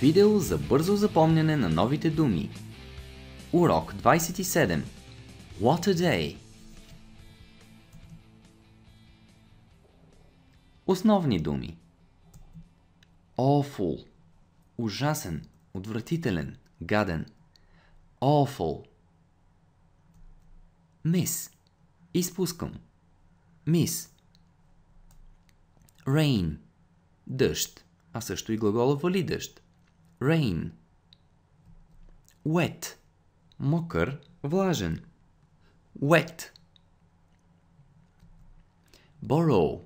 Видео за бързо запомняне на новите думи. Урок 27. What a day! Основни думи. Awful. Ужасен, отвратителен, гаден. Awful. Miss. Изпускам. Miss. Rain. Дъжд. А също и глагола вали дъжд. rain. Wet, mokr, vlazen, Wet. Borrow.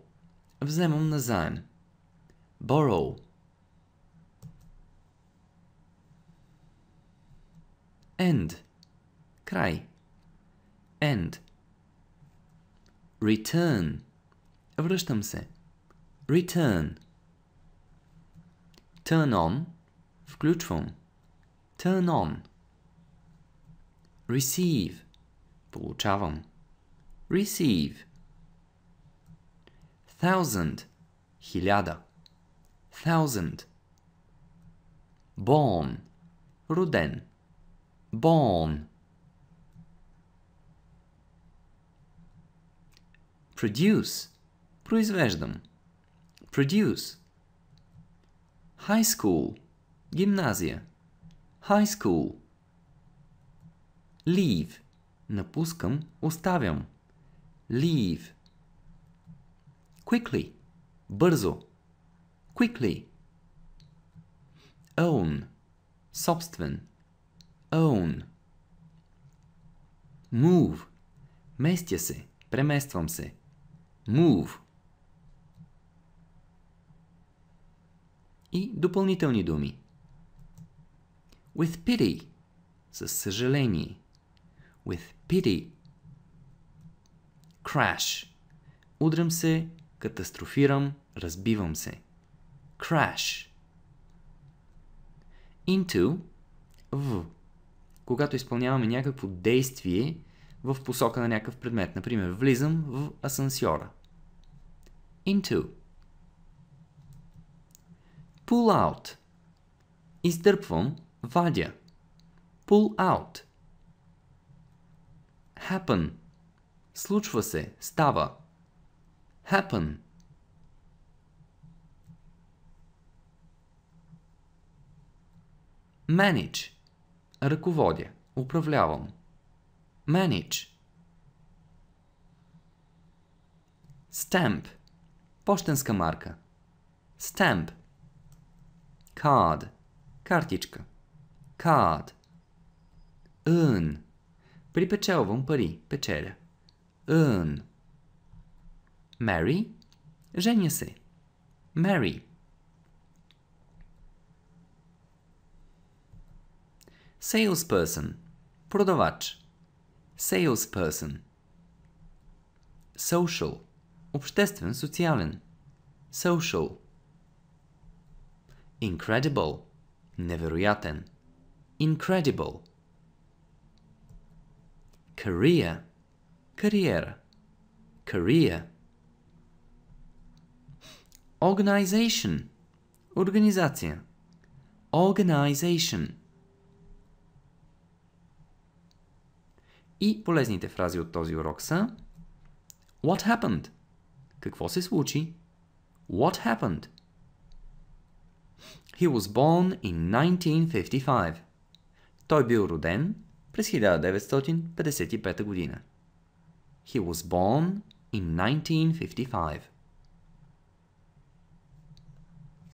Вземам назаем. Borrow. End. kraj. End. Return. vrštam se, Return. Turn on. Gluton, Turn on. Receive. Получавам. Receive. Thousand. Хиляда. Thousand. Born. Роден. Born. Produce. Произвеждам. Produce. High school. гимназия, high school. Leave. Напускам, оставям. Leave. Quickly. Бързо. Quickly. Own. Собствен. Own. Move. Местя се. Премествам се. Move. И допълнителни думи. With pity. Със съжаление. With pity. Crash. Удрям се, катастрофирам, разбивам се. Crash. Into. В. Когато изпълняваме някакво действие в посока на някакъв предмет. Например, влизам в асансьора. Into. Pull out. Изтърпвам. Вадя. Pull out. Happen. Случва се, става. Happen. Manage. Ръководя. Управлявам. Manage. Stamp. Пощенска марка. Stamp. Card. Картичка. cad. În. Припечел vom pări, pecere. În. Mary, Жени Mary, Salesperson. Продавач. Salesperson. Social. Обществен, социален. Social. Incredible. Невероятен. incredible. Career, carriera, career. Organization, organizacja, organization. И полезните фрази от този урок са What happened? Какво се случи? What happened? He was born in 1955. Той бил роден през 1955 година. He was born in 1955.